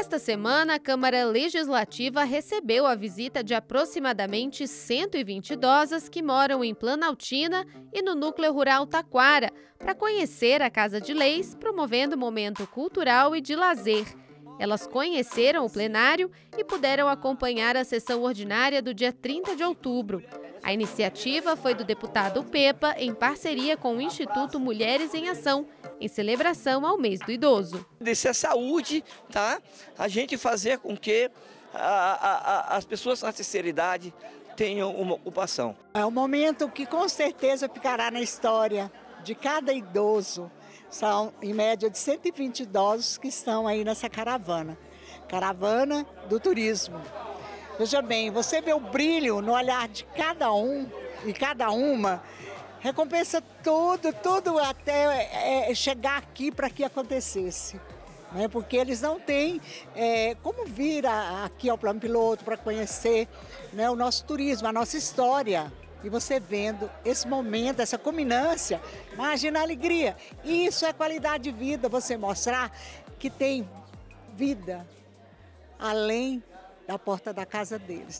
Esta semana, a Câmara Legislativa recebeu a visita de aproximadamente 120 idosas que moram em Planaltina e no núcleo rural Taquara para conhecer a Casa de Leis, promovendo momento cultural e de lazer. Elas conheceram o plenário e puderam acompanhar a sessão ordinária do dia 30 de outubro. A iniciativa foi do deputado Pepa em parceria com o Instituto Mulheres em Ação, em celebração ao mês do idoso. Isso é saúde, tá? A gente fazer com que a, a, a, as pessoas na terceira idade tenham uma ocupação. É um momento que com certeza ficará na história de cada idoso. São, em média, de 120 idosos que estão aí nessa caravana. Caravana do turismo. Veja bem, você vê o brilho no olhar de cada um e cada uma, recompensa tudo, tudo até é, é chegar aqui para que acontecesse. Né? Porque eles não têm é, como vir a, aqui ao plano piloto para conhecer né, o nosso turismo, a nossa história. E você vendo esse momento, essa culminância, imagina a alegria. Isso é qualidade de vida, você mostrar que tem vida além da porta da casa deles.